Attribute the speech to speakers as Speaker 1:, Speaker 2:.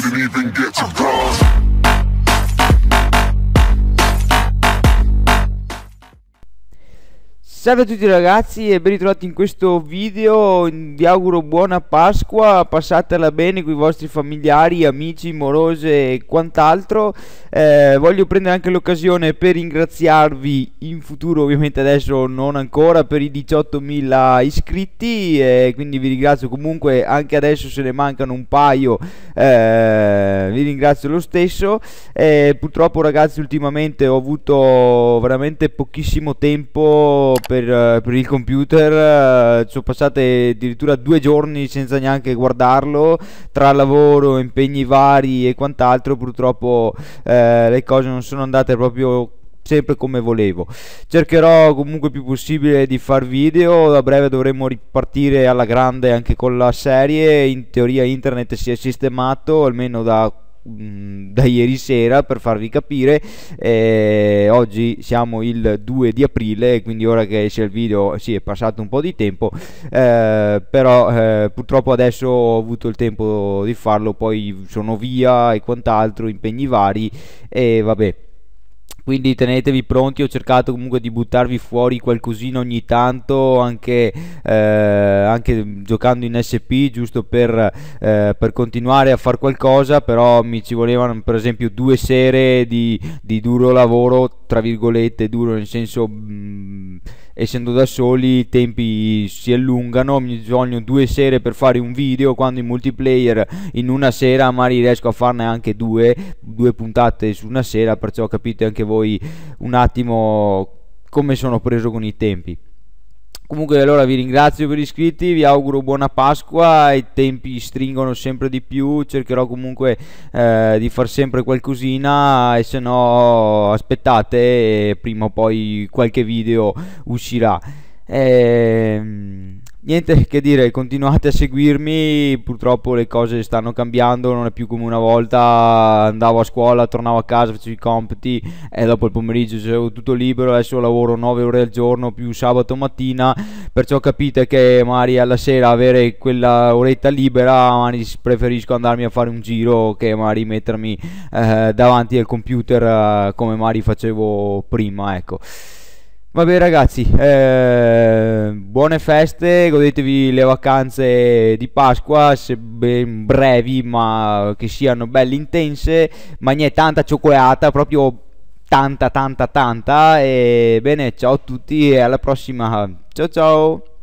Speaker 1: didn't even get to bronze. Salve a tutti ragazzi e ben ritrovati in questo video, vi auguro buona Pasqua, passatela bene con i vostri familiari, amici, morose e quant'altro eh, Voglio prendere anche l'occasione per ringraziarvi in futuro, ovviamente adesso non ancora, per i 18.000 iscritti eh, Quindi vi ringrazio comunque, anche adesso se ne mancano un paio eh, vi ringrazio lo stesso eh, purtroppo ragazzi ultimamente ho avuto veramente pochissimo tempo per, eh, per il computer eh, ci sono passate addirittura due giorni senza neanche guardarlo tra lavoro impegni vari e quant'altro purtroppo eh, le cose non sono andate proprio sempre come volevo cercherò comunque più possibile di far video a breve dovremo ripartire alla grande anche con la serie in teoria internet si è sistemato almeno da mm, da ieri sera per farvi capire eh, oggi siamo il 2 di aprile quindi ora che esce il video sì è passato un po' di tempo eh, però eh, purtroppo adesso ho avuto il tempo di farlo poi sono via e quant'altro impegni vari e vabbè quindi tenetevi pronti ho cercato comunque di buttarvi fuori qualcosina ogni tanto anche, eh, anche giocando in SP giusto per, eh, per, continuare a fare qualcosa però mi ci volevano per esempio due sere di, di duro lavoro tra virgolette duro nel senso mh, mm, essendo da soli i tempi si allungano, mi bisogno due sere per fare un video, quando in multiplayer in una sera magari riesco a farne anche due, due puntate su una sera, perciò capite anche voi un attimo come sono preso con i tempi. Comunque allora vi ringrazio per gli iscritti, vi auguro buona Pasqua, i tempi stringono sempre di più, cercherò comunque eh, di far sempre qualcosina e se no aspettate prima o poi qualche video uscirà. Ehm Niente che dire, continuate a seguirmi, purtroppo le cose stanno cambiando, non è più come una volta andavo a scuola, tornavo a casa, facevo i compiti e dopo il pomeriggio avevo tutto libero, adesso lavoro 9 ore al giorno più sabato mattina, perciò capite che magari alla sera avere quella oretta libera, magari preferisco andarmi a fare un giro che magari mettermi eh, davanti al computer eh, come magari facevo prima, ecco. Vabbè ragazzi, eh, buone feste, godetevi le vacanze di Pasqua, se ben brevi ma che siano belle intense, mangiate tanta cioccolata, proprio tanta tanta tanta e bene ciao a tutti e alla prossima, ciao ciao!